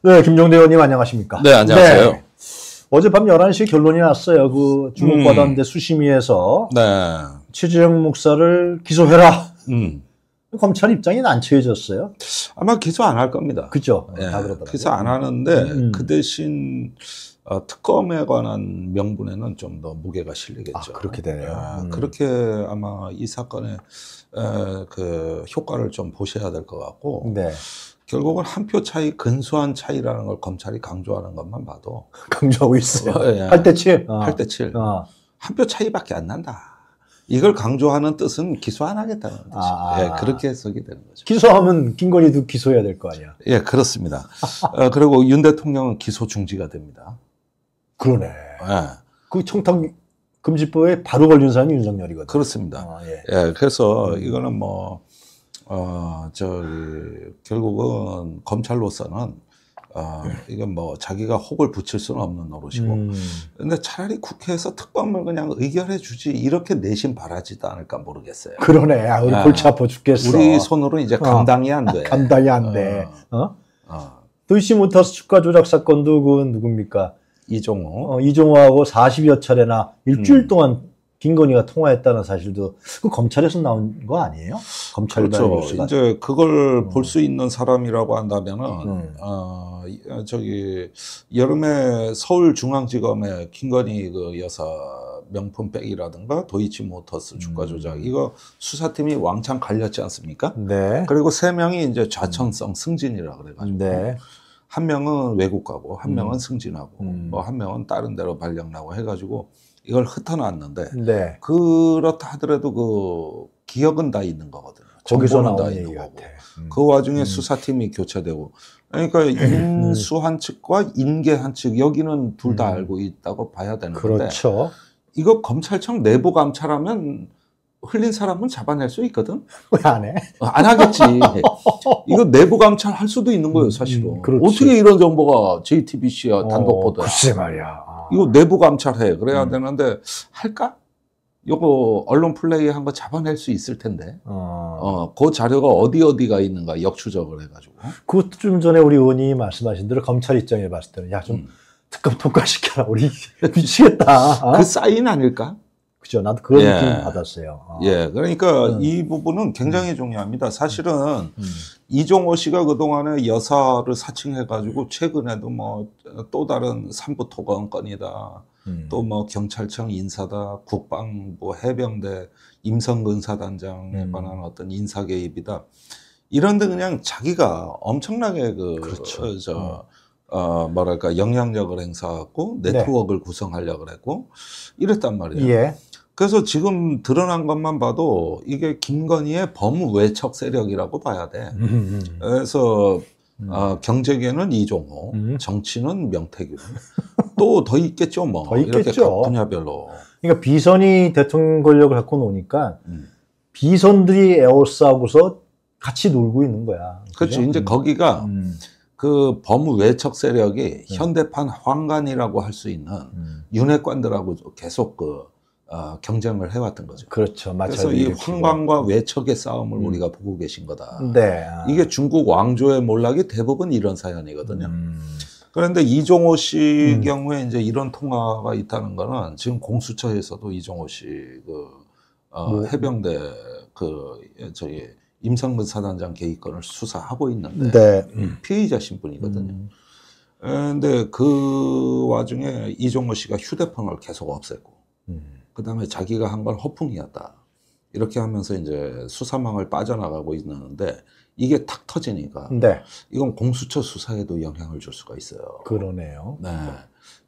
네, 김종대 의원님 안녕하십니까? 네, 안녕하세요. 네. 어젯밤 11시 결론이 났어요. 그 중국 음. 과단대 음. 수심위에서 네. 최재형 목사를 기소해라. 음. 검찰 입장이 난처해졌어요. 아마 기소 안 할 겁니다. 그죠? 네, 기소 안 하는데 음. 음. 그 대신 어, 특검에 관한 명분에는 좀 더 무게가 실리겠죠. 아, 그렇게 되네요. 아, 음. 그렇게 아마 이 사건의 에, 그 효과를 좀 보셔야 될 것 같고. 네. 결국은 한 표 차이, 근소한 차이라는 걸 검찰이 강조하는 것만 봐도. 강조하고 있어요. 어, 예. 8대 7? 8대 7. 아. 어. 한표 차이밖에 안 난다. 이걸 강조하는 뜻은 기소 안 하겠다는 뜻이에요. 아. 아. 예, 그렇게 해석이 되는 거죠. 기소하면 김건희도 기소해야 될 거 아니야? 예, 그렇습니다. 어, 그리고 윤 대통령은 기소 중지가 됩니다. 그러네. 예. 그 청탁 금지법에 바로 걸린 사람이 윤석열이거든요. 그렇습니다. 아, 예. 예, 그래서 음. 이거는 뭐 어, 저 결국은 검찰로서는 어, 네. 이건 뭐 자기가 혹을 붙일 수는 없는 노릇이고. 음. 근데 차라리 국회에서 특검을 그냥 의결해 주지 이렇게 내심 바라지도 않을까 모르겠어요. 그러네. 아, 우리 아, 골치 아파 죽겠어. 우리 손으로 이제 어. 감당이 안 돼. 감당이 안 돼. 어? 어? 어. 도이치 모터스 주가 조작 사건도 그 누굽니까? 이종호. 어, 이종호하고 40여 차례나 일주일 음. 동안 김건희가 통화했다는 사실도 그 검찰에서 나온 거 아니에요? 검찰 그렇죠. 이제 그걸 음. 볼수 있는 사람이라고 한다면은 음. 어, 어 저기 여름에 서울중앙지검에 김건희 그 여사 명품백이라든가 도이치모터스 주가 음. 조작 이거 수사팀이 왕창 갈렸지 않습니까? 네. 그리고 세 명이 이제 좌천성 승진이라 그래가지고. 네. 한 명은 외국 가고, 한 음. 명은 승진하고, 음. 뭐한 명은 다른 데로 발령 나고 해가지고 이걸 흩어놨는데 네. 그렇다 하더라도 그 기억은 다 있는 거거든요. 거기서 나온 얘기 같아. 음. 그 와중에 음. 수사팀이 교체되고 그러니까 음. 인수한 측과 인계한 측 여기는 둘다 음. 알고 있다고 봐야 되는데 그렇죠. 이거 검찰청 내부 감찰하면 흘린 사람은 잡아낼 수 있거든. 왜 안 해? 어, 안 하겠지. 이거 내부 감찰할 수도 있는 거예요, 음, 사실은. 음, 어떻게 이런 정보가 JTBC 어, 단독 보도야? 글쎄 말이야. 아. 이거 내부 감찰해. 그래야 음. 되는데 할까? 요거 언론 플레이 한거 잡아낼 수 있을 텐데. 어. 어, 그 자료가 어디 어디가 있는가 역추적을 해가지고. 그것도 좀 전에 우리 의원님이 말씀하신 대로 검찰 입장에 봤을 때는 야좀 음. 특검 통과시켜라. 우리 미치겠다. 그 사인 아닐까? 그죠. 나도 그런 예. 느낌 을 받았어요. 아. 예. 그러니까 음. 이 부분은 굉장히 중요합니다. 사실은 음. 음. 이종호 씨가 그동안에 여사를 사칭해가지고 최근에도 뭐 또 다른 산부 토건 건이다. 음. 또뭐 경찰청 인사다. 국방부 뭐 해병대 임성근 사단장에 음. 관한 어떤 인사 개입이다. 이런데 그냥 자기가 엄청나게 그, 그렇죠. 어, 저, 음. 어, 뭐랄까, 영향력을 행사하고 네. 네트워크를 네. 구성하려고 했고 이랬단 말이에요. 예. 그래서 지금 드러난 것만 봐도 이게 김건희의 범외척 세력이라고 봐야 돼. 음, 음, 음. 그래서 어, 경제계는 이종호, 음. 정치는 명태균. 또더 있겠죠, 뭐. 더 있겠죠. 분야별로. 그러니까 비선이 대통령 권력을 갖고 놓으니까 음. 비선들이 에어싸고서 같이 놀고 있는 거야. 그렇죠. 이제 거기가 그 범외척 세력이 현대판 황관이라고할 수 있는 윤핵관들하고 계속 그 어, 경쟁을 해왔던 거죠. 그렇죠. 그래서 이 황방과 외척의 싸움을 음. 우리가 보고 계신 거다. 네. 이게 중국 왕조의 몰락이 대부분 이런 사연이거든요. 음. 그런데 이종호 씨 음. 경우에 이제 이런 통화가 있다는 거는 지금 공수처에서도 이종호 씨그 어, 뭐. 해병대 그저희임상문 예, 사단장 개입건을 수사하고 있는데 네. 음. 피의자 신분이거든요. 그런데 음. 그 와중에 이종호 씨가 휴대폰을 계속 없앴고. 음. 그 다음에 자기가 한 건 허풍이었다. 이렇게 하면서 이제 수사망을 빠져나가고 있는데 이게 탁 터지니까 네. 이건 공수처 수사에도 영향을 줄 수가 있어요. 그러네요. 네.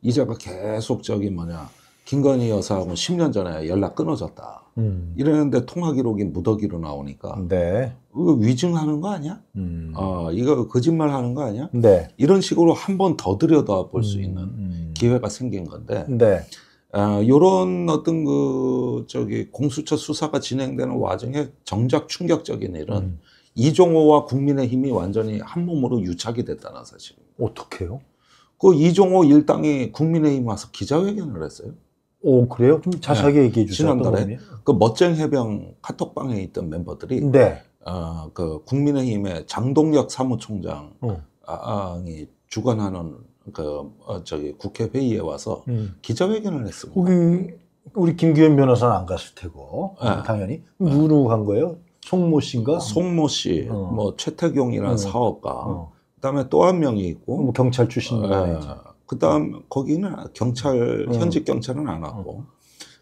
이자가 계속 저기 뭐냐 김건희 여사하고 10년 전에 연락 끊어졌다. 음. 이랬는데 통화 기록이 무더기로 나오니까 네. 이거 위증하는 거 아니야? 음. 어, 이거 거짓말 하는 거 아니야? 네. 이런 식으로 한 번 더 들여다볼 음. 수 있는 음. 기회가 생긴 건데 네. 아, 요런 어떤 그, 저기, 공수처 수사가 진행되는 와중에 정작 충격적인 일은 음. 이종호와 국민의힘이 완전히 한 몸으로 유착이 됐다는 사실입 어떻게요? 그 이종호 일당이 국민의힘 와서 기자회견을 했어요. 오, 그래요? 좀 자세하게 네. 얘기해 주세요. 지난달에 그 멋쟁 해병 카톡방에 있던 멤버들이 네. 아, 그 어, 그 국민의힘의 장동혁 사무총장이 어. 주관하는 그 어, 저기 국회 회의에 와서 음. 기자회견을 했습니다. 거기 우리 김기현 변호사는 안 갔을 테고 네. 당연히 네. 누구 간 거예요? 송모 씨인가? 송모 씨, 어. 뭐 최태경이라는 어. 사업가, 어. 그다음에 또 한 명이 있고 뭐 경찰 출신이잖아 네. 그다음 거기는 경찰 어. 현직 경찰은 안 어. 왔고,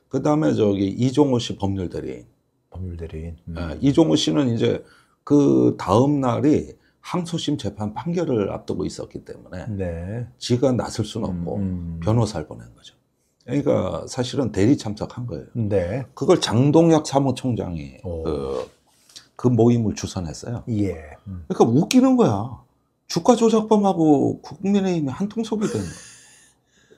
그다음에 저기 이종호 씨 법률 대리인. 법률 대리인. 음. 네. 이종호 씨는 이제 그 다음 날이 항소심 재판 판결을 앞두고 있었기 때문에 네. 지가 나설 수는 없고 음, 음. 변호사를 보낸 거죠. 그러니까 사실은 대리 참석한 거예요. 네. 그걸 장동혁 사무총장이 그, 그, 모임을 주선했어요. 예. 음. 그러니까 웃기는 거야. 주가 조작범하고 국민의힘이 한통속이 되 거야.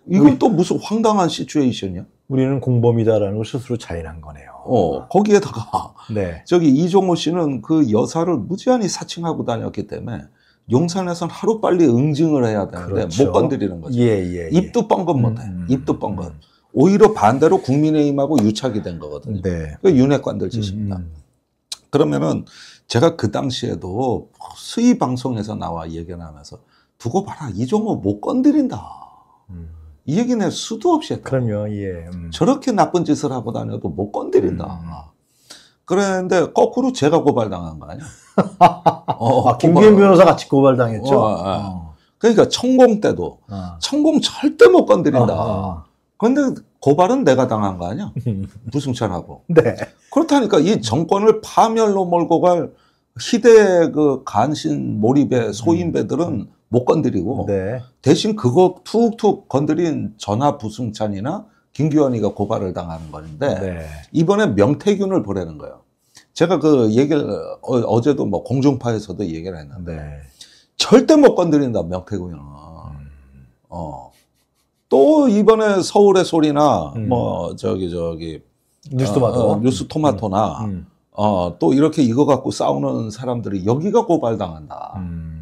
이건 또 무슨 황당한 시츄에이션이야? 우리는 공범이다라는 걸 스스로 자인한 거네요. 어, 거기에다가 네. 저기 이종호 씨는 그 여사를 무지한히 사칭하고 다녔기 때문에 용산에선 하루 빨리 응징을 해야 되는데 그렇죠. 못 건드리는 거죠. 예, 예, 예. 입도 뻥건 못해. 음, 음 입도 뻥건. 음, 음. 오히려 반대로 국민의힘하고 유착이 된 거거든요. 네. 그 윤핵관들 짓입니다. 음, 음. 그러면은 제가 그 당시에도 수위 방송에서 나와 얘기를 하면서 두고 봐라 이종호 못 건드린다. 음. 이 얘기는 수도 없이 했다. 그럼요, 예. 음. 저렇게 나쁜 짓을 하고 다녀도 못 건드린다. 음. 그런데 거꾸로 제가 고발당한 거 아니야? 어, 아, 김기현 변호사 같이 고발당했죠? 어, 예. 어. 그러니까 천공 때도 어. 천공 절대 못 건드린다. 그런데 어. 어. 고발은 내가 당한 거 아니야? 무승천하고. 네. 그렇다니까 이 정권을 파멸로 몰고 갈 희대의 그 간신 몰입의 소인배들은 음. 못 건드리고 네. 대신 그거 툭툭 건드린 전하 부승찬이나 김기환이가 고발을 당하는 건데 네. 이번에 명태균을 보내는 거예요. 제가 그 얘기를 어, 어제도 뭐 공중파에서도 얘기를 했는데 네. 절대 못 건드린다 명태균은. 음. 어. 또 이번에 서울의 소리나 음. 뭐 저기 저기 뉴스 어, 토마토 어, 어, 뉴스 토마토나 음. 음. 어, 또 이렇게 이거 갖고 싸우는 사람들이 여기가 고발당한다. 음.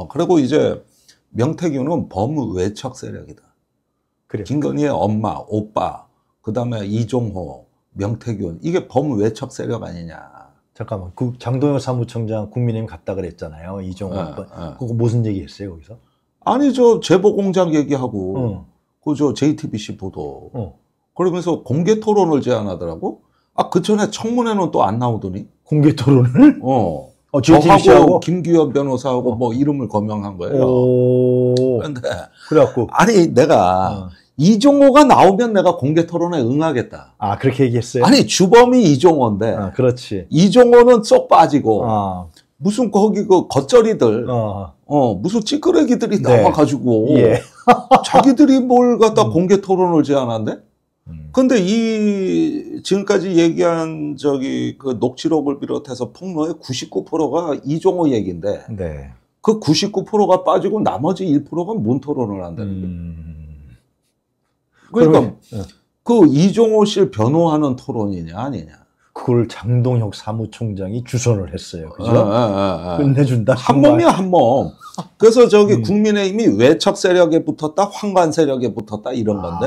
어, 그리고 이제 명태균은 범외척 세력이다. 그래요. 김건희의 엄마, 오빠, 그 다음에 이종호, 명태균 이게 범외척 세력 아니냐. 잠깐만, 그 장동영 사무총장 국민의힘 갔다 그랬잖아요. 이종호 네, 네. 그거 무슨 얘기했어요 거기서? 아니 저 제보공장 얘기하고 어. 그저 JTBC 보도 어. 그러면서 공개 토론을 제안하더라고. 아그 전에 청문회는 또 안 나오더니 공개 토론을? 어. 어, 저하고 김규현 변호사하고 어. 뭐 이름을 거명한 거예요. 오. 그데 그래갖고 아니 내가 어. 이종호가 나오면 내가 공개 토론에 응하겠다. 아 그렇게 얘기했어요? 아니 주범이 이종호인데. 아, 그렇지. 이종호는 쏙 빠지고 아. 무슨 거기 그 겉절이들 어, 어 무슨 찌끄레기들이 네. 나와가지고 예. 자기들이 뭘 갖다 음. 공개 토론을 제안한대? 음. 근데 이 지금까지 얘기한 저기 그 녹취록을 비롯해서 폭로의 99%가 이종호 얘기인데 네. 그 99%가 빠지고 나머지 1%가 뭔 토론을 한다는 음... 게. 그러니까 그러면, 어. 그 이종호 씨를 변호하는 토론이냐 아니냐. 그걸 장동혁 사무총장이 주선을 했어요. 그죠? 아, 아, 아, 아. 끝내준다. 한 몸이야, 한 몸. 그래서 저기 음. 국민의힘이 외척 세력에 붙었다, 황관 세력에 붙었다, 이런 건데.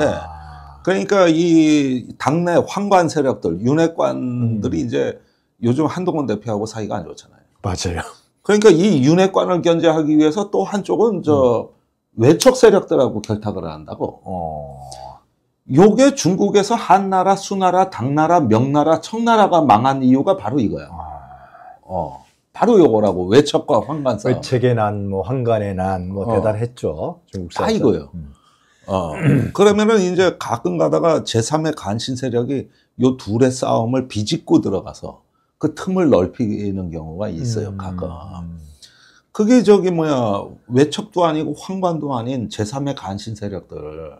그러니까 이 당내 황관 세력들, 윤핵관들이 음. 이제 요즘 한동훈 대표하고 사이가 안 좋잖아요. 맞아요. 그러니까 이 윤핵관을 견제하기 위해서 또 한쪽은 저 음. 외척 세력들하고 결탁을 한다고. 어. 요게 중국에서 한나라, 수나라, 당나라, 명나라, 청나라가 망한 이유가 바로 이거야. 아. 어. 바로 요거라고 외척과 황관 싸움. 외척의 난, 뭐 황관의 난, 뭐 어. 대단했죠. 중국 사다 이거요 음. 어. 그러면은 이제 가끔 가다가 제3의 간신 세력이 요 둘의 싸움을 비집고 들어가서 그 틈을 넓히는 경우가 있어요, 음. 가끔. 그게 저기 뭐야, 외척도 아니고 황관도 아닌 제3의 간신 세력들.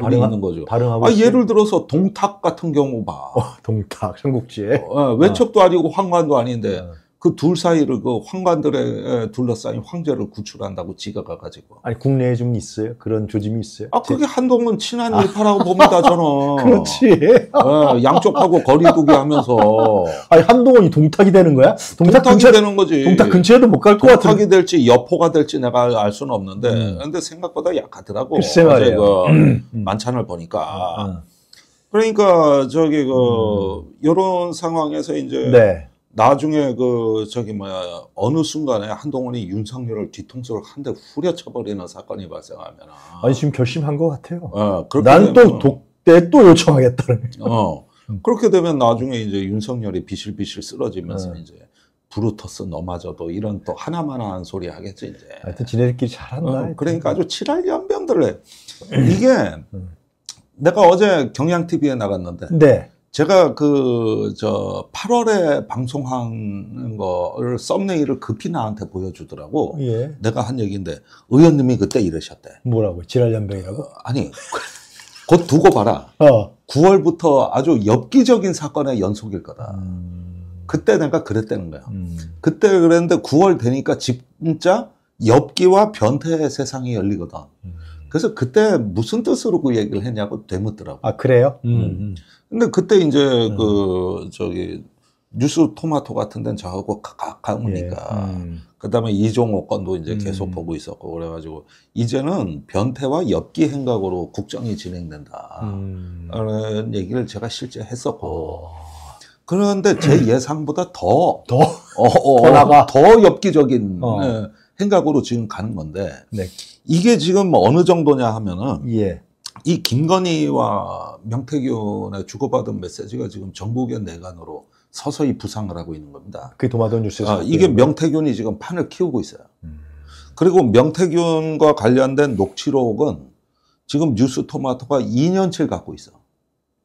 발행 음, 하는 거죠. 발행하고 아, 예를 들어서 동탁 같은 경우 봐. 어, 동탁 삼국지에. 어, 외척도 어. 아니고 황관도 아닌데 어. 그둘 사이를 그 황관들에 둘러싸인 황제를 구출한다고 지각가 가지고. 아니 국내에 좀 있어요. 그런 조짐이 있어요. 아 그게 한동훈 친한 아. 일파라고 아. 봅니다 저는. 그렇지. 네, 양쪽하고 거리두기 하면서. 아니 한동훈이 동탁이 되는 거야? 동탁, 동탁이 근처, 되는 거지. 동탁 근처에도 못 갈 것 같은. 동탁이 될지 여포가 될지 내가 알 수는 없는데. 음. 근데 생각보다 약하더라고. 글쎄 말이에요. 그 음. 만찬을 보니까. 음. 그러니까 저기 그 이런 음. 상황에서 이제. 네. 나중에 그 저기 뭐야 어느 순간에 한동훈이 윤석열을 뒤통수를 한 대 후려쳐버리는 사건이 발생하면 아니 지금 결심한 것 같아요. 어, 난또 독대 또 요청하겠다는. 어 음. 그렇게 되면 나중에 이제 윤석열이 비실비실 쓰러지면서 네. 이제 브루터스 너마저도 이런 또 하나만한 소리 하겠지 이제. 하여튼 지네들끼리 잘한다. 어, 그러니까 아주 칠할 연병들 래 음. 이게 음. 내가 어제 경향 TV에 나갔는데. 네. 제가 그 저 8월에 방송한 거를 썸네일을 급히 나한테 보여주더라고. 예. 내가 한 얘기인데 의원님이 그때 이러셨대. 뭐라고? 지랄연병이라고? 어, 아니. 곧 두고 봐라. 어. 9월부터 아주 엽기적인 사건의 연속일 거다. 음... 그때 내가 그랬다는 거야. 음... 그때 그랬는데 9월 되니까 진짜 엽기와 변태의 세상이 열리거든. 음... 그래서 그때 무슨 뜻으로 그 얘기를 했냐고 되묻더라고. 아 그래요? 음. 음. 근데 그때 이제 음. 그 저기 뉴스 토마토 같은 데는 저하고 가까우니까. 예. 음. 그다음에 이종옥 건도 이제 음. 계속 음. 보고 있었고 그래가지고 이제는 변태와 엽기 행각으로 국정이 진행된다. 음. 라는 얘기를 제가 실제 했었고. 어. 그런데 제 음. 예상보다 더, 더, 어, 어, 더, 나가. 더 엽기적인 어. 예, 행각으로 지금 가는 건데. 네. 이게 지금 뭐 어느 정도냐 하면은 예. 이 김건희와 명태균의 주고받은 메시지가 지금 정보의 내관으로 서서히 부상을 하고 있는 겁니다. 그게 도마돈 뉴스에서 아, 이게 명태균이 지금 판을 키우고 있어요. 음. 그리고 명태균과 관련된 녹취록은 지금 뉴스토마토가 2년치를 갖고 있어.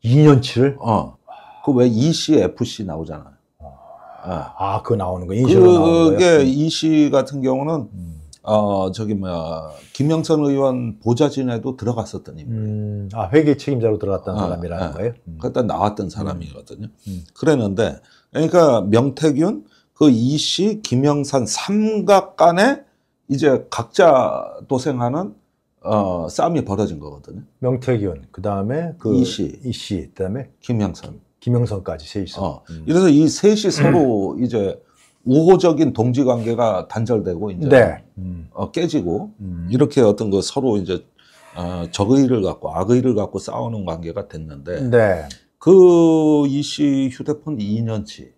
2년치를? 어. 그 왜 ECFC 나오잖아요. 아, 아, 그거 나오는 거인식 나오는 EC 같은 경우는 음. 어 저기 뭐야 김영선 의원 보좌진에도 들어갔었던 인물이에요. 음, 아 회계 책임자로 들어갔던 아, 사람이라는 아, 거예요? 음. 그때 나왔던 사람이거든요. 음, 음. 그랬는데 그러니까 명태균 그 이씨 김영선 삼각 간에 이제 각자 도생하는 어, 싸움이 벌어진 거거든요. 명태균, 그다음에 그 이씨, 이씨, 그다음에 김영선, 김영선까지 세 있어. 어, 음. 이래서 이 셋이 서로 이제 우호적인 동지 관계가 단절되고 이제 네. 음, 어, 깨지고 음. 이렇게 어떤 그 서로 이제 어, 적의를 갖고 악의를 갖고 싸우는 관계가 됐는데 네. 그 이 씨 휴대폰 2년치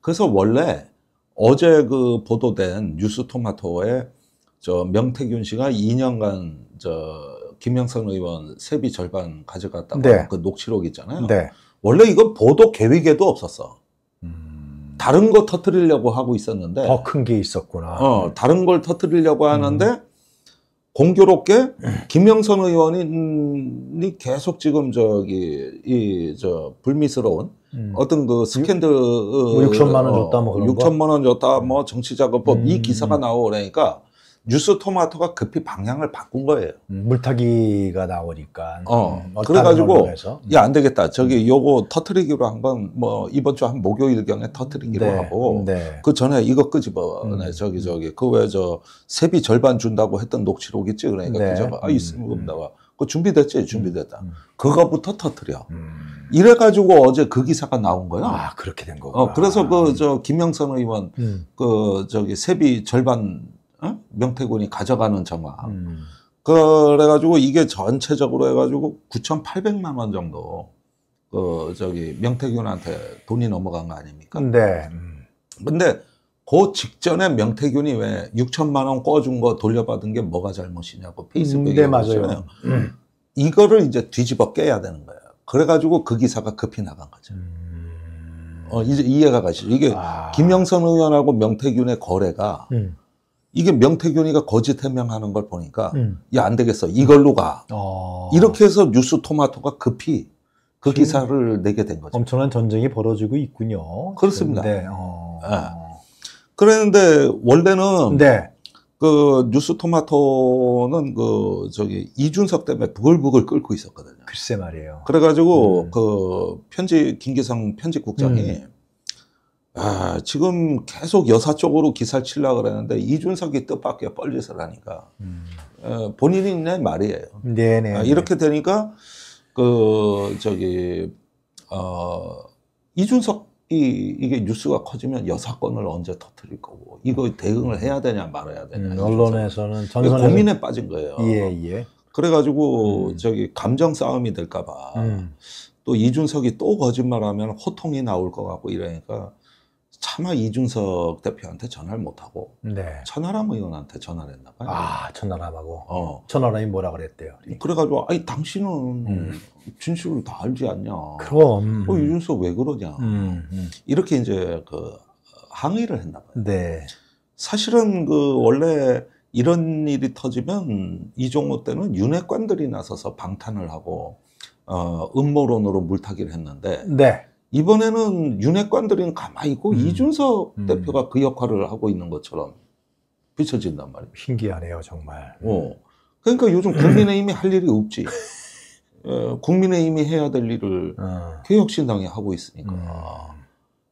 그래서 원래 어제 그 보도된 뉴스토마토에 저 명태균 씨가 2년간 저 김영선 의원 세비 절반 가져갔다고 네. 그 녹취록 있잖아요. 네. 원래 이건 보도 계획에도 없었어. 다른 거 터트리려고 하고 있었는데 더 큰 게 있었구나. 어, 다른 걸 터트리려고 하는데 음. 공교롭게 김영선 의원이 음, 계속 지금 저기 이 저 불미스러운 음. 어떤 그 스캔들 6, 6천만 원 어, 줬다 뭐 그런 6천만 원 줬다 뭐 정치자금법 음. 이 음, 기사가 음. 나오니까 그러니까 고그러 뉴스 토마토가 급히 방향을 바꾼 거예요. 음, 물타기가 나오니까. 어. 음, 뭐 그래가지고 야안 되겠다. 저기 음. 요거 터트리기로 한번 뭐 이번 주 한 목요일경에 터트리기로 네, 하고 네. 그 전에 이거 끄집어내 음. 저기 저기 그왜저 세비 절반 준다고 했던 녹취록 있지 그러니까 네. 그저 아 있으면 음, 음. 겁니다가 그 준비됐지 준비됐다. 그거부터 터트려. 이래가지고 어제 그 기사가 나온 거야. 아 그렇게 된거 어, 그래서 그 저 김영선 의원 그 저기 세비 절반 어? 명태군이 가져가는 정황. 음. 그래가지고 이게 전체적으로 해가지고 9,800만 원 정도 그 저기 명태균한테 돈이 넘어간 거 아닙니까? 네. 근데 그 직전에 명태균이 왜 6천만 원꿔준거 돌려받은 게 뭐가 잘못이냐고 페이스북에 음, 네, 맞아요. 음. 이거를 이제 뒤집어 깨야 되는 거예요. 그래가지고 그 기사가 급히 나간 거죠. 음. 어, 이제 이해가 가시죠. 이게 아. 김영선 의원하고 명태균의 거래가 음. 이게 명태균이가 거짓 해명하는 걸 보니까 음. 야안 되겠어 이걸로 가 어. 이렇게 해서 뉴스 토마토가 급히 그 기사를 내게 된 거죠. 엄청난 전쟁이 벌어지고 있군요. 그렇습니다. 네. 어. 네. 그랬는데 원래는 네. 그 뉴스 토마토는 그 저기 이준석 때문에 부글부글 끓고 있었거든요. 글쎄 말이에요. 그래가지고 음. 그 편집 김기성 편집국장이 음. 아, 지금 계속 여사 쪽으로 기사 칠라 그러는데 이준석이 뜻밖의 뻘짓을 하니까 음. 어, 본인이 내 말이에요. 네네. 네, 아, 네. 이렇게 되니까 그 저기 어 이준석이 이게 뉴스가 커지면 여사건을 언제 터트릴 거고 이거 대응을 해야 되냐 말아야 되냐 음, 언론에서는 전선 고민에 빠진 거예요. 예예. 예. 그래가지고 음. 저기 감정 싸움이 될까봐 음. 또 이준석이 또 거짓말하면 호통이 나올 것 같고 이러니까 차마 이준석 대표한테 전화를 못하고 네. 천하람 의원한테 전화를 했나 봐요. 아, 천하람하고. 어. 천하람이 뭐라 그랬대요. 그래가지고 아니 당신은 음. 진실을 다 알지 않냐. 그럼. 어, 이준석 왜 그러냐. 음, 음. 이렇게 이제 그 항의를 했나 봐요. 네. 사실은 그 원래 이런 일이 터지면 이종호 때는 윤핵관들이 나서서 방탄을 하고 어, 음모론으로 물타기를 했는데. 네. 이번에는 윤핵관들은 가만히 있고 음. 이준석 음. 대표가 그 역할을 하고 있는 것처럼 비춰진단 말이에요. 신기하네요, 정말. 어. 그러니까 요즘 국민의힘이 할 일이 없지. 어, 국민의힘이 해야 될 일을 어. 개혁신당이 하고 있으니까. 음.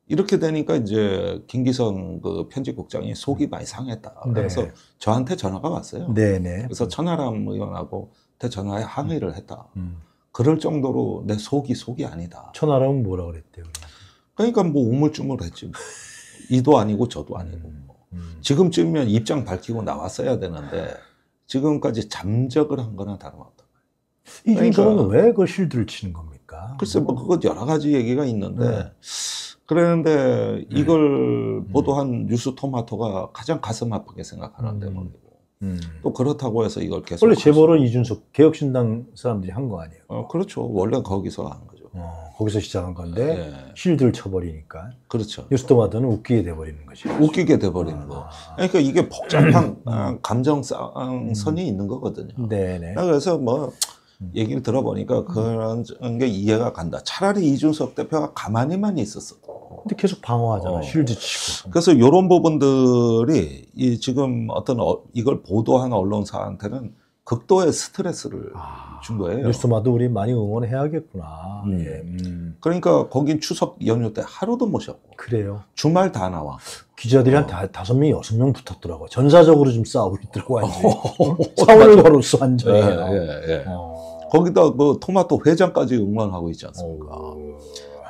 이렇게 되니까 이제 김기성 그 편집국장이 속이 많이 상했다. 네. 그래서 네. 저한테 전화가 왔어요. 네네. 그래서 천하람 의원하고 대 전화에 항의를 했다. 음. 그럴 정도로 내 속이 속이 아니다. 천하람은 뭐라 그랬대요? 그러니까 뭐 우물쭈물했지. 뭐. 이도 아니고 저도 아니고. 음, 뭐. 음. 지금쯤이면 입장 밝히고 나왔어야 되는데 지금까지 잠적을 한 거나 다름없다. 이준석은 그러니까 왜그 실드를 치는 겁니까? 글쎄 뭐 그것 여러 가지 얘기가 있는데 네. 그랬는데 네. 이걸 음, 음. 보도한 뉴스 토마토가 가장 가슴 아프게 생각하는 대목이고 음. 음. 또 그렇다고 해서 이걸 계속 원래 재벌은 이준석 개혁신당 사람들이 한 거 아니에요? 어, 그렇죠. 원래 거기서 한 거죠. 어, 거기서 시작한 건데 네. 예. 실드 쳐버리니까 그렇죠. 뉴스토마토는 웃기게 돼버리는 거죠. 웃기게 돼버리는 아. 거. 그러니까 이게 복잡한 어, 감정 선이 있는 거거든요. 네네. 네. 아, 그래서 뭐 음. 얘기를 들어보니까 음. 그런 게 이해가 간다. 차라리 이준석 대표가 가만히만 있었어도. 근데 계속 방어하잖아. 어. 쉴드 치고. 그래서 이런 부분들이 이 지금 어떤 어, 이걸 보도한 언론사한테는 극도의 스트레스를 아, 준 거예요. 뉴스마도 우리 많이 응원해야겠구나. 음. 예. 음. 그러니까 거긴 추석 연휴 때 하루도 못 쉬었고. 그래요. 주말 다 나와. 기자들이 어. 한 다섯 명, 여섯 명 붙었더라고. 전사적으로 좀 싸우고 있더라고. 사원 걸었어, 완전히. 예, 예, 예. 어. 거기다 그 토마토 회장까지 응원하고 있지 않습니까?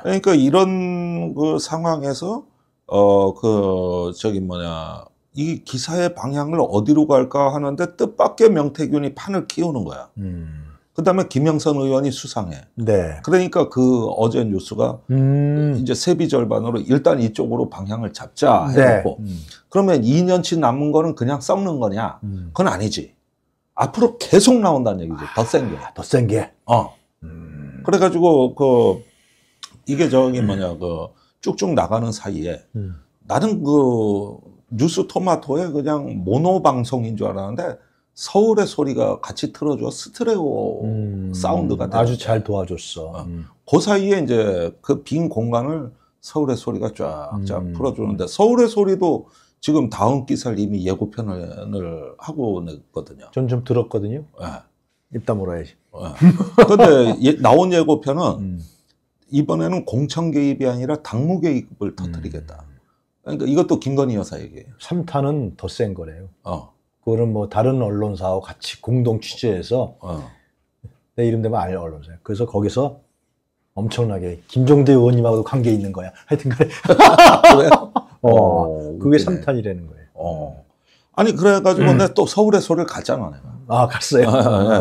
그러니까 이런 그 상황에서 어그 저기 뭐냐 이 기사의 방향을 어디로 갈까 하는데 뜻밖의 명태균이 판을 키우는 거야. 음. 그다음에 김영선 의원이 수상해. 네. 그러니까 그 어제 뉴스가 음. 이제 세비 절반으로 일단 이쪽으로 방향을 잡자 해놓고 네. 음. 그러면 2년치 남은 거는 그냥 썩는 거냐? 음. 그건 아니지. 앞으로 계속 나온다는 얘기죠. 더 센 게. 아, 더센 게. 어. 음. 그래가지고 그 이게 저기 뭐냐 그 쭉쭉 나가는 사이에 음. 나는 그 뉴스 토마토에 그냥 모노 방송인 줄 알았는데 서울의 소리가 같이 틀어줘 스트레오 음, 사운드가 음, 아주 잘 도와줬어. 어. 음. 그 사이에 이제 그 빈 공간을 서울의 소리가 쫙쫙 음. 풀어주는데 서울의 소리도 지금 다음 기사를 이미 예고편을 하고 냈거든요. 전 좀 들었거든요. 네. 입 다물어야지. 네. 근데 예, 나온 예고편은 음. 이번에는 공천 개입이 아니라 당무 개입을 음. 터뜨리겠다. 그러니까 이것도 김건희 여사 얘기예요. 3탄은 더 센 거래요. 어. 그거는 뭐 다른 언론사하 같이 공동 취재해서 어. 내 이름 대면 알 언론사. 그래서 거기서 엄청나게 김종대 의원님하고도 관계 있는 거야. 하여튼 간에. 그래. 어, 어, 그게 그러네. 3탄이라는 거예요. 어. 아니 그래가지고 음. 내가 또 서울의 소리를 갔잖아 내가. 아 갔어요.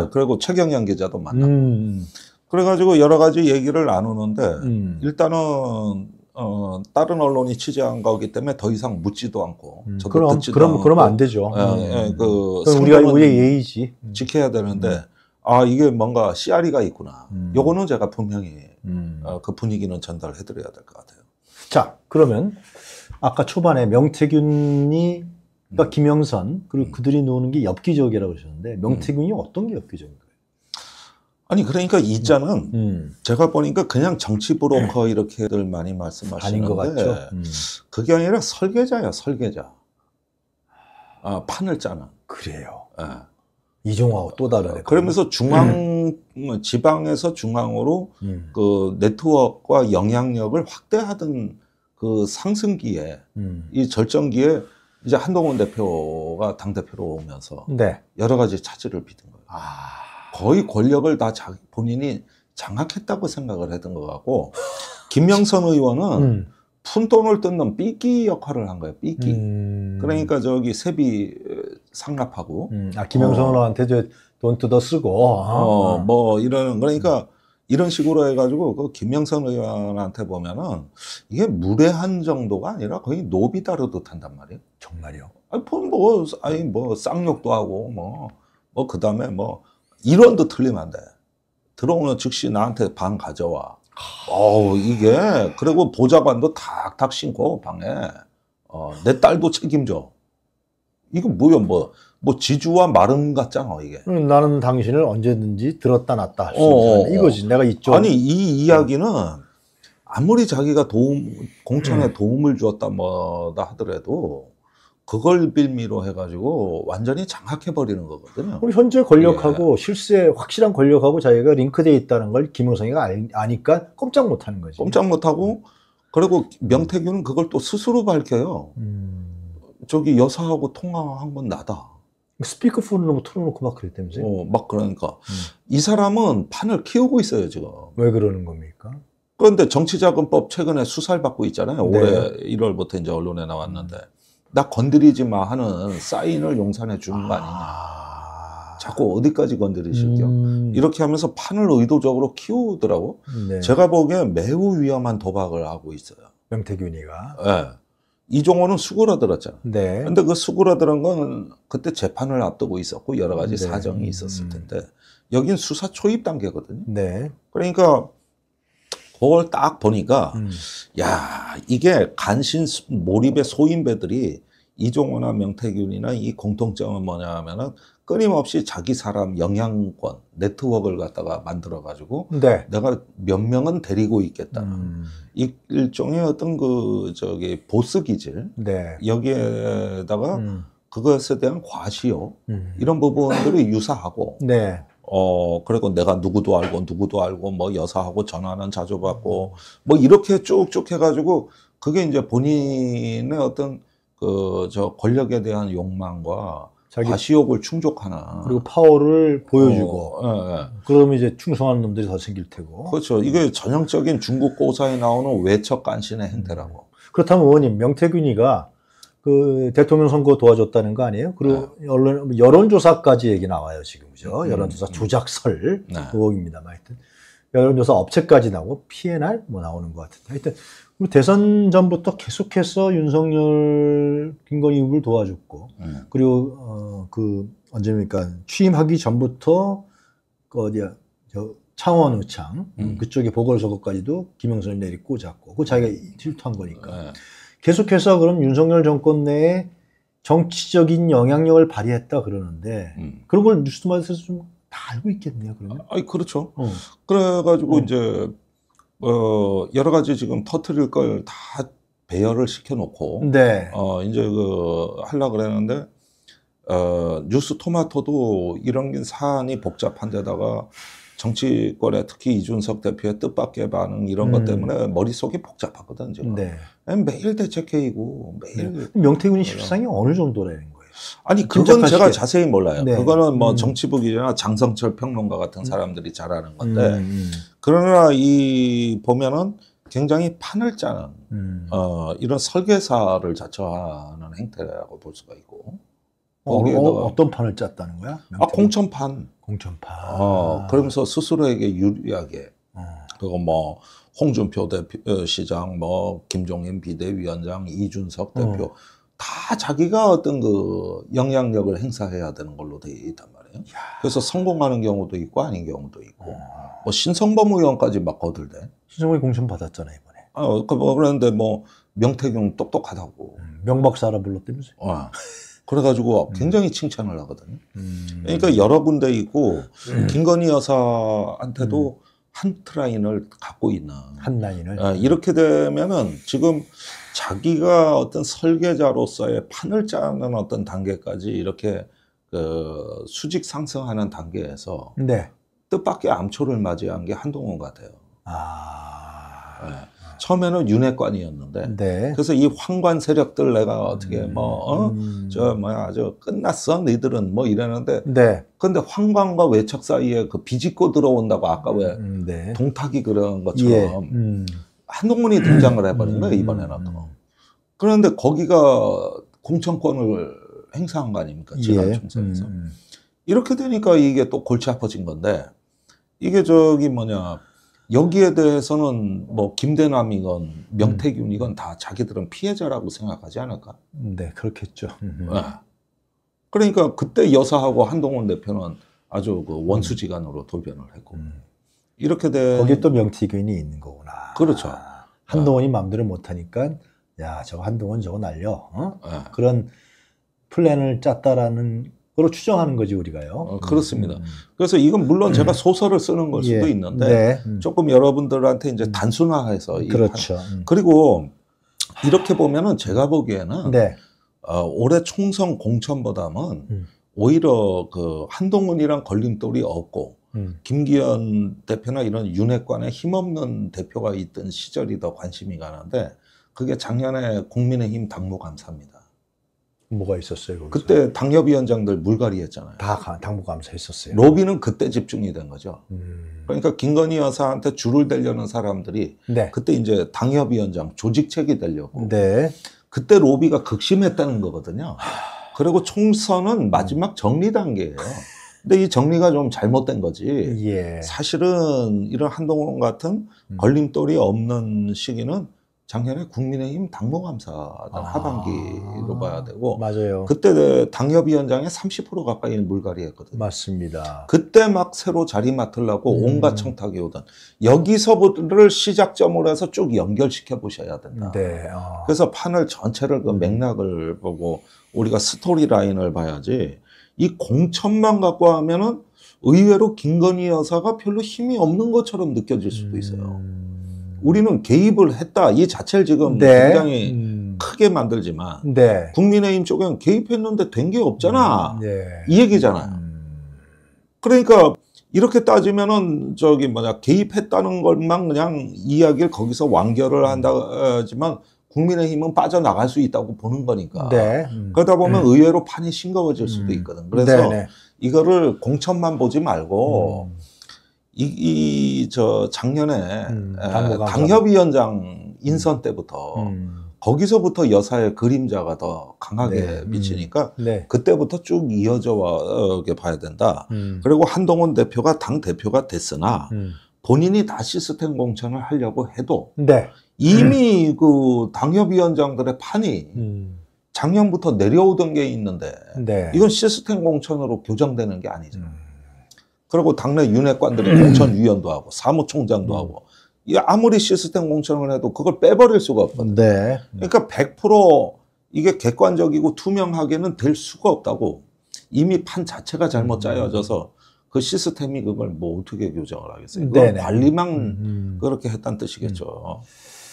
네, 그리고 최경영 기자도 만나고. 음, 음. 그래가지고 여러 가지 얘기를 나누는데 음. 일단은 어, 다른 언론이 취재한 거기 때문에 더 이상 묻지도 않고 음. 그럼 듣지도 그럼 않고. 그러면 안 되죠. 예, 예, 예. 그 우리가 우리의 예의지 음. 지켜야 되는데 아 이게 뭔가 씨알이가 있구나. 요거는 제가 분명히 어, 그 분위기는 전달해드려야 될 것 같아요. 자 그러면 아까 초반에 명태균이 그러니까 음. 김영선 그리고 음. 그들이 노는 게 엽기적이라고 그러셨는데 명태균이 음. 어떤 게 엽기적인가요? 아니 그러니까 이 자는 음. 음. 제가 보니까 그냥 정치 브로커 음. 이렇게들 많이 말씀하시는데 그게 아니라 설계자야 설계자. 아 판을 짜는. 그래요. 네. 예. 이종화하고 또 다른. 그러면서 중앙 지방에서 중앙으로 그 네트워크와 영향력을 확대하던. 그 상승기에 음. 이 절정기에 이제 한동훈 대표가 당 대표로 오면서 네. 여러 가지 차질을 빚은 거예요. 아... 거의 권력을 다 자, 본인이 장악했다고 생각을 했던 것 같고 김명선 의원은 음. 푼돈을 뜯는 삐끼 역할을 한 거예요. 삐끼. 음... 그러니까 저기 세비 상납하고 음. 아 김영선 어. 의원한테 어... 저돈 뜯어 쓰고 어, 어, 뭐이런 그러니까. 이런 식으로 해가지고 그 김영선 의원한테 보면은 이게 무례한 정도가 아니라 거의 노비 다르듯 한단 말이에요. 정말요? 아니 뭐, 뭐 아니 뭐 쌍욕도 하고 뭐뭐 뭐 그다음에 뭐 이론도 틀리면 안 돼. 들어오는 즉시 나한테 방 가져와. 어우 이게 그리고 보좌관도 탁탁 신고 방에 어, 내 딸도 책임져. 이거 뭐야 뭐뭐 지주와 마름 같잖아 이게. 음, 나는 당신을 언제든지 들었다 놨다 할 수 있는 어, 어, 어. 이거지. 내가 이쪽. 아니 이 이야기는 아무리 자기가 도움 공천에 음. 도움을 주었다 뭐다 하더라도 그걸 빌미로 해가지고 완전히 장악해버리는 거거든요. 현재 권력하고 예. 실세 확실한 권력하고 자기가 링크돼 있다는 걸 김영성이가 아니까 꼼짝 못하는 거지. 꼼짝 못하고 음. 그리고 명태균은 그걸 또 스스로 밝혀요. 음. 저기 여사하고 통화한 건 나다. 스피커폰으로 뭐 틀어놓고 막 그랬다면서요? 어, 막 그러니까. 음. 이 사람은 판을 키우고 있어요, 지금. 왜 그러는 겁니까? 그런데 정치자금법 최근에 수사를 받고 있잖아요. 올해 1월부터 이제 언론에 나왔는데. 나 건드리지 마 하는 사인을 용산에 주는 거 아니냐. 아. 자꾸 어디까지 건드리시죠? 음... 이렇게 하면서 판을 의도적으로 키우더라고. 네. 제가 보기엔 매우 위험한 도박을 하고 있어요. 명태균이가. 네. 이종호는 수그러들었잖아. 네. 근데 그 수그러드는 건 그때 재판을 앞두고 있었고 여러 가지 네. 사정이 있었을 음. 텐데 여긴 수사 초입 단계거든요. 네. 그러니까 그걸 딱 보니까 음. 야 이게 간신 몰입의 소인배들이 이종호나 명태균이나 이 공통점은 뭐냐 하면은 끊임없이 자기 사람 영향권 네트워크를 갖다가 만들어 가지고 네. 내가 몇 명은 데리고 있겠다는 음. 일종의 어떤 그 저기 보스 기질 네. 여기에다가 음. 그것에 대한 과시요 음. 이런 부분들이 유사하고 네. 어 그리고 내가 누구도 알고 누구도 알고 뭐 여사하고 전화는 자주 받고 음. 뭐 이렇게 쭉쭉 해가지고 그게 이제 본인의 어떤 그 저 권력에 대한 욕망과 자기 시욕을 충족하나 그리고 파워를 보여주고 어, 예, 예. 그러면 이제 충성하는 놈들이 더 생길 테고 그렇죠 이게 전형적인 중국 고사에 나오는 외척 간신의 행태라고 음. 그렇다면 의원님 명태균이가 그 대통령 선거 도와줬다는 거 아니에요? 그리고 네. 언론 여론조사까지 얘기 나와요 지금 그죠? 음, 여론조사 음. 조작설 네. 의혹입니다만 뭐 하여튼 여론조사 업체까지 나오고 P&R 뭐 나오는 것 같은데 하여튼 그리고 대선 전부터 계속해서 윤석열, 김건희 후보를 도와줬고, 네. 그리고 어, 그 언제입니까? 취임하기 전부터 그 어디야? 저 창원 의창 음. 그쪽에 보궐선거까지도 김영선을 내리고 잡고 그 자기가 네. 질투한 거니까 네. 계속해서 그럼 윤석열 정권 내에 정치적인 영향력을 발휘했다 그러는데 음. 그런 걸 뉴스마트에서 좀 다 알고 있겠네요 그러면. 아, 아니 그렇죠. 어. 그래가지고 어. 이제 어, 여러 가지 지금 터트릴 걸 다 배열을 시켜놓고 네. 어, 이제 그 하려 그랬는데 어, 뉴스 토마토도 이런 사안이 복잡한 데다가 정치권에 특히 이준석 대표의 뜻밖의 반응 이런 것 음. 때문에 머릿속이 복잡하거든 지금 네. 매일 대책회의고 매일 네. 명태군이 실상이 어느 정도라는 거예요? 아니 그건 제가 게 자세히 몰라요. 네. 그거는 뭐 음. 정치부 기자나 장성철 평론가 같은 사람들이 잘하는 건데 음. 음, 음. 그러나 이 보면은 굉장히 판을 짜는 음. 어, 이런 설계사를 자처하는 행태라고 볼 수가 있고 어, 어 떤 판을 짰다는 거야? 명태는? 아 공천판. 공천판. 어, 그러면서 스스로에게 유리하게 어. 그리고 뭐 홍준표 대표 어, 시장, 뭐 김종인 비대위원장, 이준석 어. 대표 어. 다 자기가 어떤 그 영향력을 행사해야 되는 걸로 돼 있단 말이야. 거거든요. 그래서 성공하는 경우도 있고 아닌 경우도 있고 어. 뭐 신성범 의원까지 막 거들대. 신성범이 공천 받았잖아요 이번에. 어, 그, 뭐, 그런데 뭐명태경 똑똑하다고. 음, 명박사라 불렀다면서. 어. 그래가지고 음. 굉장히 칭찬을 하거든요. 음. 그러니까 여러 군데 있고 음. 김건희 여사한테도 음. 한 트라인을 갖고 있는. 한 라인을. 아, 이렇게 되면은 지금 자기가 어떤 설계자로서의 판을 짜는 어떤 단계까지 이렇게 그 수직 상승하는 단계에서 네. 뜻밖의 암초를 맞이한 게 한동훈 같아요. 아... 네. 처음에는 윤회관이었는데 네. 그래서 이 황관 세력들 내가 어떻게 음... 뭐저 어? 뭐야 아주 끝났어 너희들은 뭐 이랬는데 네. 근데 황관과 외척 사이에 그 비집고 들어온다고 아까 왜 음, 네. 동탁이 그런 것처럼 예. 음... 한동훈이 등장을 해버린 거예요 음, 음, 이번에는 또 그런데 거기가 공천권을 행사한 거 아닙니까? 지난 예. 총선에서. 음, 음. 이렇게 되니까 이게 또 골치 아파진 건데 이게 저기 뭐냐 여기에 대해서는 뭐 김대남이건 명태균이건 음. 다 자기들은 피해자라고 생각하지 않을까? 네, 그렇겠죠. 음. 네. 그러니까 그때 여사하고 한동훈 대표는 아주 그 원수지간으로 돌변을 했고 음. 이렇게 돼 거기에 또 명태균이 있는 거구나. 그렇죠. 한동훈이 네. 마음대로 못하니까 야저 한동훈 저거 날려 어? 네. 그런 플랜을 짰다라는 거로 추정하는 거지 우리가요. 어, 그렇습니다. 음. 그래서 이건 물론 제가 음. 소설을 쓰는 걸 수도 예. 있는데 네. 조금 여러분들한테 이제 단순화해서 그렇죠. 한, 음. 그리고 이렇게 보면은 제가 보기에는 네. 어, 올해 총선 공천보다는 음. 오히려 그 한동훈이랑 걸림돌이 없고 음. 김기현 대표나 이런 윤핵관에 힘없는 대표가 있던 시절이 더 관심이 가는데 그게 작년에 국민의힘 당무 감사입니다. 뭐가 있었어요? 거기서? 그때 당협위원장들 물갈이했잖아요. 다 당부 감사했었어요. 로비는 그때 집중이 된 거죠. 음... 그러니까 김건희 여사한테 줄을 대려는 사람들이 네. 그때 이제 당협위원장 조직책이 되려고 네. 그때 로비가 극심했다는 거거든요. 그리고 총선은 마지막 정리 단계예요. 근데 이 정리가 좀 잘못된 거지. 예. 사실은 이런 한동훈 같은 음. 걸림돌이 없는 시기는 작년에 국민의힘 당무감사 아, 하반기로 봐야 되고 맞아요. 그때 그 당협위원장에 30% 가까이 물갈이했거든요. 맞습니다. 그때 막 새로 자리 맡으려고 음. 온갖 청탁이 오던 여기서부터를 시작점으로 해서 쭉 연결시켜 보셔야 된다. 네. 아. 그래서 판을 전체를 그 맥락을 보고 우리가 스토리 라인을 봐야지 이 공천만 갖고 하면은 의외로 김건희 여사가 별로 힘이 없는 것처럼 느껴질 수도 있어요. 음. 우리는 개입을 했다 이 자체를 지금 네. 굉장히 음. 크게 만들지만 네. 국민의힘 쪽엔 개입했는데 된 게 없잖아 음. 네. 이 얘기잖아요. 음. 그러니까 이렇게 따지면은 저기 뭐냐 개입했다는 것만 그냥 이야기를 거기서 완결을 음. 한다지만 국민의힘은 빠져나갈 수 있다고 보는 거니까 네. 음. 그러다 보면 음. 의외로 판이 싱거워질 수도 있거든. 그래서 네, 네. 이거를 공천만 보지 말고. 이, 이, 저, 작년에 음, 당협위원장 인선 음. 때부터 음. 거기서부터 여사의 그림자가 더 강하게 네. 미치니까 음. 음. 네. 그때부터 쭉 이어져 와게 봐야 된다. 음. 그리고 한동훈 대표가 당 대표가 됐으나 본인이 다 시스템 공천을 하려고 해도 네. 이미 그 당협위원장들의 판이 작년부터 내려오던 게 있는데 네. 이건 시스템 공천으로 교정되는 게 아니잖아요. 그리고 당내 윤핵관들이 음. 공천위원도 하고 사무총장도 음. 하고 이 아무리 시스템 공천을 해도 그걸 빼버릴 수가 없거든요. 네. 그러니까 100% 이게 객관적이고 투명하게는 될 수가 없다고 이미 판 자체가 잘못 음. 짜여져서 그 시스템이 그걸 뭐 어떻게 교정을 하겠어요. 그관리망 음. 그렇게 했단 뜻이겠죠.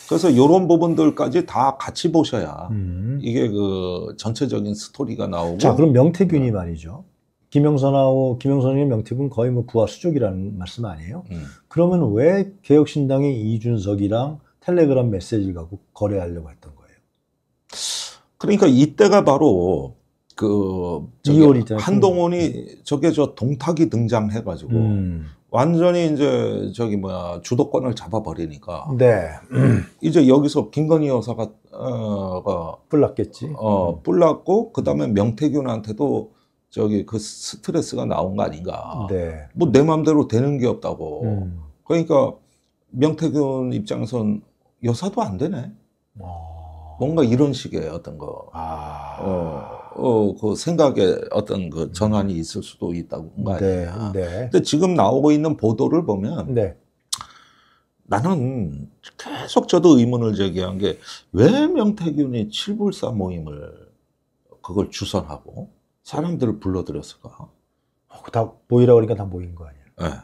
그래서 이런 부분들까지 다 같이 보셔야 음. 이게 그 전체적인 스토리가 나오고. 자, 그럼 명태균이 네. 말이죠. 김영선하고 김영선의 명팁은 거의 뭐 부하 수족이라는 말씀 아니에요? 음. 그러면 왜 개혁신당이 이준석이랑 텔레그램 메시지를 갖고 거래하려고 했던 거예요? 그러니까 이때가 바로 그 한동훈이 음. 저게 저 동탁이 등장해가지고 음. 완전히 이제 저기 뭐야 주도권을 잡아버리니까 네. 이제 여기서 김건희 여사가 어불났겠지어불났고그 음. 다음에 명태균한테도 저기 그 스트레스가 나온 거 아닌가. 네. 뭐내 마음대로 되는 게 없다고. 음. 그러니까 명태균 입장에선 여사도 안 되네. 오. 아. 뭔가 이런 식의 어떤 거. 아. 어. 어, 그 생각에 어떤 그 전환이 있을 수도 있다고 뭔가 네, 네. 근데 지금 나오고 있는 보도를 보면 네. 나는 계속 저도 의문을 제기한 게 왜 명태균이 칠불사 모임을 그걸 주선하고 사람들을 불러들였을까? 어, 다 모이라 그러니까 다 모인 거 아니야? 네.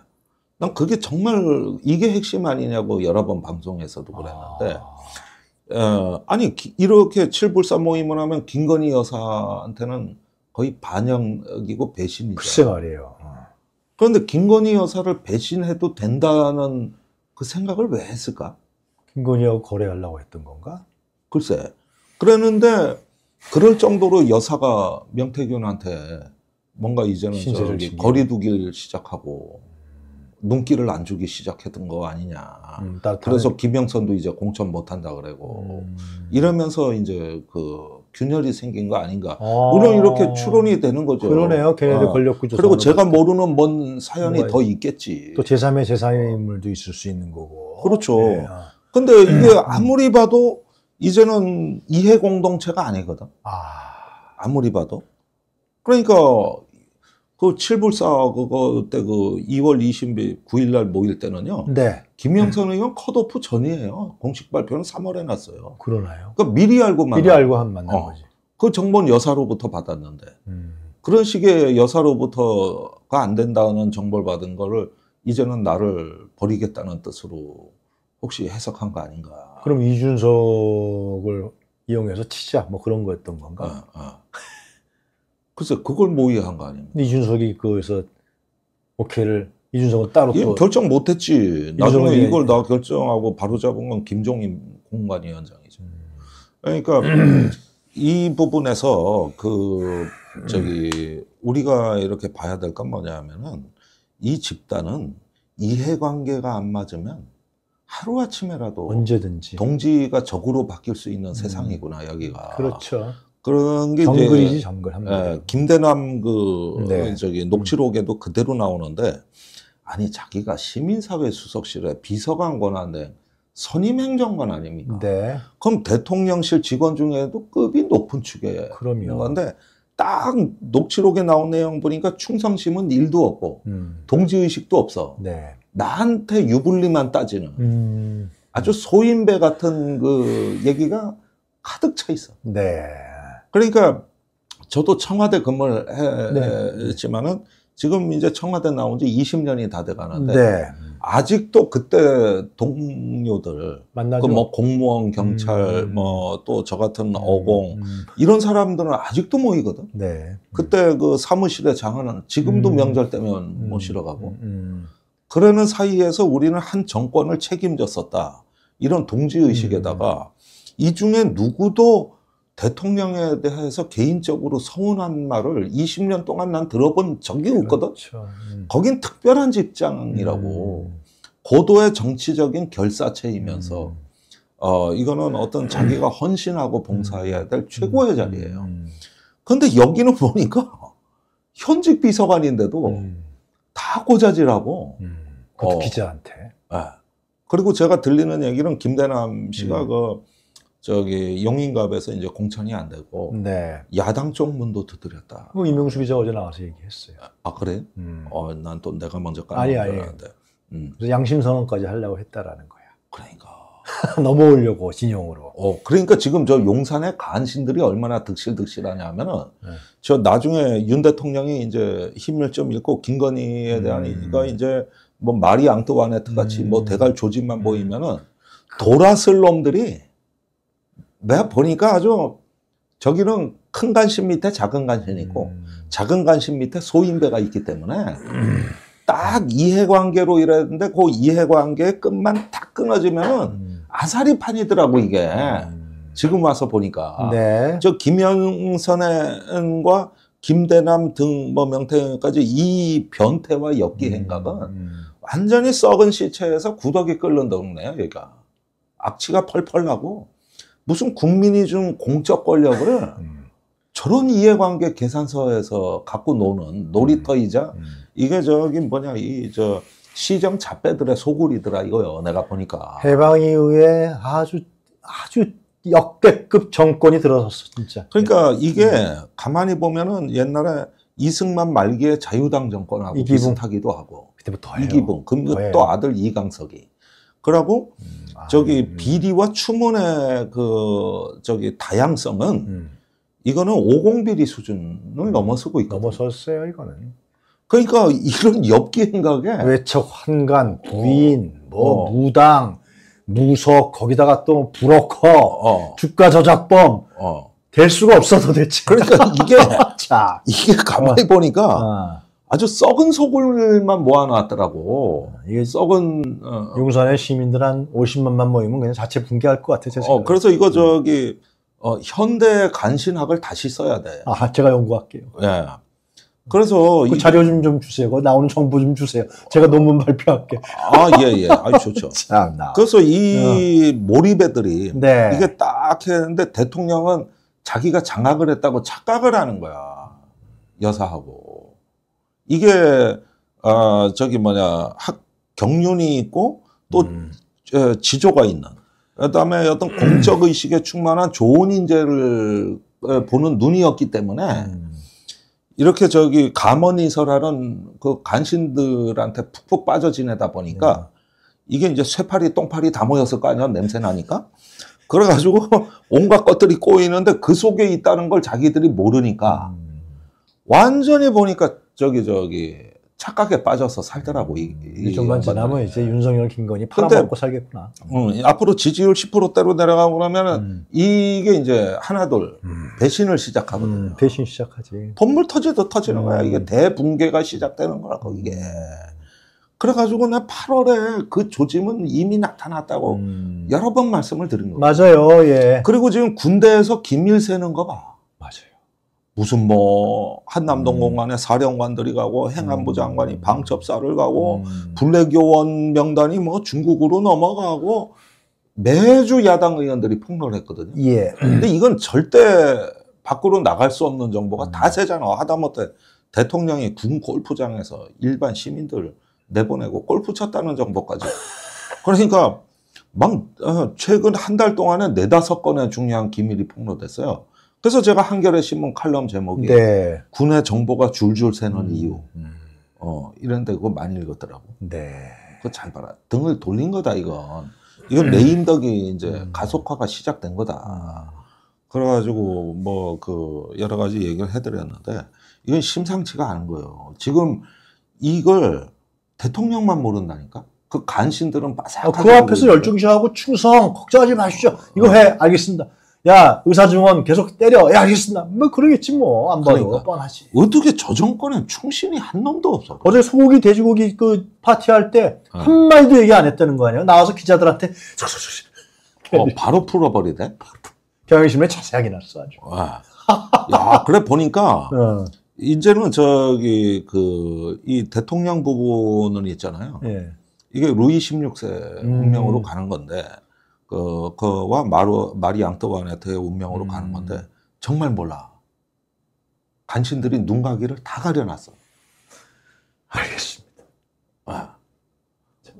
난 그게 정말 이게 핵심 아니냐고 여러 번 방송에서도 아. 그랬는데 아... 어, 아니 기, 이렇게 칠불사 모임을 하면 김건희 여사한테는 거의 반역이고 배신이죠. 글쎄 말이에요. 어. 그런데 김건희 여사를 배신해도 된다는 그 생각을 왜 했을까? 김건희하고 거래하려고 했던 건가? 글쎄. 그랬는데 그럴 정도로 여사가 명태균한테 뭔가 이제는 저기 거리두기를 시작하고 눈길을 안 주기 시작했던 거 아니냐. 음, 그래서 김영선도 이제 공천 못 한다 그러고 음. 이러면서 이제 그 균열이 생긴 거 아닌가. 아. 물론 이렇게 추론이 되는 거죠. 그러네요. 걔네들 아. 권력 구조. 그리고 제가 모르는 뭔 사연이 더 있겠지. 또 제3의 제4의 인물도 있을 수 있는 거고. 그렇죠. 네. 아. 근데 이게 아무리 봐도 이제는 이해 공동체가 아니거든. 아. 무리 봐도. 그러니까 그 7불사 그거 때그 2월 29일 날 모일 때는요. 네. 김영선 네. 의원 컷오프 전이에요. 공식 발표는 3월에 났어요. 그러나요? 그러니까 미리 알고 만 미리 알고 한 만난 어. 거지. 그 정보는 여사로부터 받았는데. 음. 그런 식의 여사로부터가 안 된다는 정보를 받은 거를 이제는 나를 버리겠다는 뜻으로 혹시 해석한 거 아닌가. 그럼 이준석을 이용해서 치자 뭐 그런 거였던 건가? 아, 그래서 아. 그걸 모의한 뭐 거 아닙니까? 이준석이 그에서 오케이를 이준석은 따로 예, 또 결정 못했지. 나중에 이걸 나 결정하고 바로 잡은 건 김종인 공관위원장이죠. 음. 그러니까 이 부분에서 그 저기 우리가 이렇게 봐야 될 건 뭐냐면은 이 집단은 이해관계가 안 맞으면 하루아침에라도 언제든지 동지가 적으로 바뀔 수 있는 음. 세상이구나 여기가 그렇죠. 그런 게 정글이지 정글 합니다. 예, 김대남 그 네. 저기 음. 녹취록에도 음. 그대로 나오는데 아니 자기가 시민사회 수석실에 비서관 권한대 선임 행정관 아닙니까? 네. 그럼 대통령실 직원 중에도 급이 높은 축에 그럼요. 있는 건데 딱 녹취록에 나온 내용 보니까 충성심은 일도 없고 음. 동지의식도 없어. 네. 나한테 유불리만 따지는 음. 아주 소인배 같은 그 얘기가 가득 차 있어. 네. 그러니까 저도 청와대 근무를 네. 했지만은 네. 지금 이제 청와대 나온 지 20년이 다 돼 가는데 네. 아직도 그때 동료들 그 뭐 공무원, 경찰 음. 뭐또 저 같은 음. 어공 음. 이런 사람들은 아직도 모이거든. 네. 그때 그 사무실에 장하는 지금도 음. 명절 때면 음. 모시러 가고. 그러는 사이에서 우리는 한 정권을 책임졌었다. 이런 동지의식에다가 음. 이 중에 누구도 대통령에 대해서 개인적으로 서운한 말을 20년 동안 난 들어본 적이 없거든. 그렇죠. 음. 거긴 특별한 직장이라고 음. 고도의 정치적인 결사체이면서 음. 어 이거는 어떤 자기가 헌신하고 봉사해야 될 음. 최고의 자리예요. 음. 근데 여기는 보니까 현직 비서관인데도 다 고자질하고 그 어. 기자한테. 아. 그리고 제가 들리는 얘기는 김대남 씨가 음. 그 저기 용인갑에서 이제 공천이 안 되고 네. 야당 쪽 문도 두드렸다. 그 이명수 기자 어제 나와서 얘기했어요. 아, 아 그래? 음. 어난 또 내가 먼저 까는 아 알았는데. 음. 그래서 양심 선언까지 하려고 했다라는 거야. 그러니까. 넘어오려고 진영으로. 어, 그러니까 지금 저 용산의 간신들이 얼마나 득실득실하냐면은 네. 저 나중에 윤 대통령이 이제 힘을 좀 잃고 김건희에 음. 대한 음. 이가 그러니까 이제 뭐 마리 앙뚜아네트 같이 뭐 음. 뭐 대갈 조직만 음. 보이면은 돌아설 놈들이 내가 보니까 아주 저기는 큰 간신 밑에 작은 간신이 있고 음. 작은 간신 밑에 소인배가 있기 때문에 음. 딱 이해관계로 이랬는데 그이해관계 끝만 딱 끊어지면은 음. 아사리판이더라고 이게 음. 지금 와서 보니까 네. 저 김영선과 김대남 등 뭐 명태까지 이 변태와 엽기 행각은 완전히 썩은 시체에서 구덕이 끓는 동네예요, 여기가. 악취가 펄펄 나고 무슨 국민이 준 공적 권력을 음. 저런 이해관계 계산서에서 갖고 노는 음. 놀이터이자 음. 이게 저기 뭐냐 이 저 시정 잡배들의 소굴이더라 이거요 내가 보니까 해방이 후에 아주 아주 역대급 정권이 들어섰어 진짜 그러니까 네. 이게 음. 가만히 보면은 옛날에 이승만 말기의 자유당 정권하고 비슷하기도 하고 그때부터 이기봉, 금그 또 아들 이강석이. 그러고 음, 아, 저기 음. 비리와 추문의 그 저기 다양성은 음. 이거는 오공비리 수준을 음, 넘어서고 있거 넘어섰어요 이거는. 그러니까 이런 엽기 행각에 외척 환관 어, 부인 어, 뭐 어. 무당 무속 거기다가 또 브로커 어. 주가 저작범 어. 될 수가 없어 도대체. 그러니까 이게 자 이게 가만히 어. 보니까. 아주 썩은 소굴만 모아놨더라고. 이게 썩은 어, 어. 용산의 시민들 한 50만만 모이면 그냥 자체 붕괴할 것 같아. 제 생각에. 어, 그래서 이거 음. 저기 어, 현대 간신학을 다시 써야 돼. 아, 제가 연구할게요. 예. 그래서 그 이, 자료 좀, 좀 주세요. 그 나오는 정보 좀 주세요. 제가 논문 발표할게. 아, 예, 예. 아주 좋죠. 참나. 그래서 이 어. 몰입애들이 네. 이게 딱 했는데 대통령은 자기가 장악을 했다고 착각을 하는 거야. 여사하고. 이게 아 저기 뭐냐 학 경륜이 있고 또 음. 지조가 있는 그다음에 어떤 공적 의식에 충만한 좋은 인재를 어, 보는 눈이었기 때문에 음. 이렇게 저기 가머니설하는 그 간신들한테 푹푹 빠져 지내다 보니까 음. 이게 이제 쇠파리 똥파리 다 모였을 거 아니야 냄새 나니까 그래가지고 온갖 것들이 꼬이는데 그 속에 있다는 걸 자기들이 모르니까 음. 완전히 보니까 저기 저기 착각에 빠져서 살더라고. 이, 이 좀만 지나면 이제 네. 윤석열, 김건희 팔아먹고 살겠구나. 음, 앞으로 지지율 10%대로 내려가고 그러면 음. 이게 이제 하나둘 음. 배신을 시작하거든요. 음, 배신 시작하지. 돈물 터지듯 터지는 거야. 이게 음. 대붕괴가 시작되는 거라고 이게. 음. 그래가지고 나 8월에 그 조짐은 이미 나타났다고 여러 번 말씀을 드린 거예요. 맞아요. 예. 그리고 지금 군대에서 기밀 세는거 봐. 맞아요. 무슨 뭐 한남동 음. 공관에 사령관들이 가고 행안부 음. 장관이 방첩사를 가고 불레교원 음. 명단이 뭐 중국으로 넘어가고 매주 야당 의원들이 폭로를 했거든요. 예. 근데 이건 절대 밖으로 나갈 수 없는 정보가 다 새잖아. 하다못해 대통령이 군 골프장에서 일반 시민들 내보내고 골프 쳤다는 정보까지. 그러니까 막 어, 최근 한 달 동안에 네다섯 건의 중요한 기밀이 폭로됐어요. 그래서 제가 한겨레 신문 칼럼 제목이 네. 군의 정보가 줄줄 새는 음. 이유 음. 어 이런 데 그거 많이 읽었더라고. 네. 그거 잘 봐라. 등을 돌린 거다 이건. 이건 네. 레인덕이 이제 음. 가속화가 시작된 거다. 아. 그래가지고 뭐 그 여러 가지 얘기를 해드렸는데 이건 심상치가 않은 거예요. 지금 이걸 대통령만 모른다니까. 그 간신들은 빠삭하게. 아, 그 앞에서 열중시하고 충성 걱정하지 마십시오. 이거 어. 해 알겠습니다. 야 의사 증언 계속 때려 야 알겠습니다 뭐 그러겠지 뭐안 봐도 그러니까. 뻔하지 어떻게 저 정권은 충신이 한 놈도 없어 어제 소고기 돼지고기 그 파티할 때한 아. 마디도 얘기 안 했다는 거 아니에요 나와서 기자들한테 어, 바로 풀어버리대 경영심에 자세하게 났어 아주 아. 야 그래 보니까 어. 이제는 저기 그 이 대통령 부분은 있잖아요 예. 이게 루이 16세 음. 혁명으로 음. 가는 건데 그, 그와 마루, 마리 앙떠와네트의 운명으로 음. 가는 건데 정말 몰라. 간신들이 눈가기를 다 가려놨어. 알겠습니다. 아.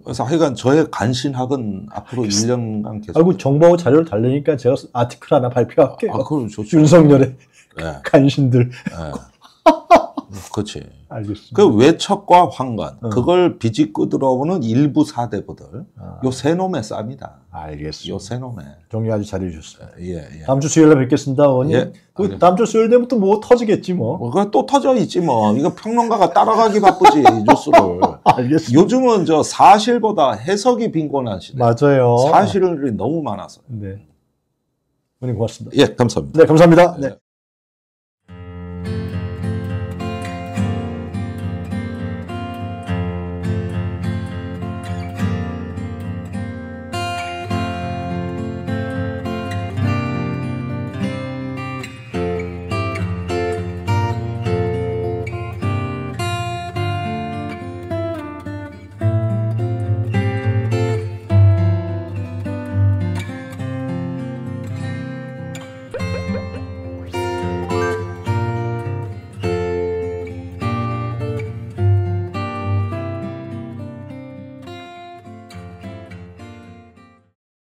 그래서 하여간 저의 간신학은 앞으로 알겠습니다. 1년간 계속. 아이고, 정보하고 자료를 달래니까 제가 아티클 하나 발표할게요. 아, 그럼 좋죠. 윤석열의 네. 간신들. 네. 음, 그렇지. 알겠습니다. 그 외척과 황관 어. 그걸 비집고 들어오는 일부 사대부들 아. 요세 놈의 싸이다 알겠습니다. 요세 놈의. 정리 아주 잘해 주셨어요. 예, 예. 다음 주 수요일에 뵙겠습니다, 원님. 예. 그 다음 주 수요일 되면 또뭐 터지겠지 뭐. 뭐 그거 또 터져 있지 뭐. 이거 평론가가 따라가기 바쁘지 뉴스를. 알겠습니다. 요즘은 저 사실보다 해석이 빈곤한 시대. 맞아요. 사실이 너무 많아서. 네. 어머니 고맙습니다. 예, 감사합니다. 네, 감사합니다. 네. 예.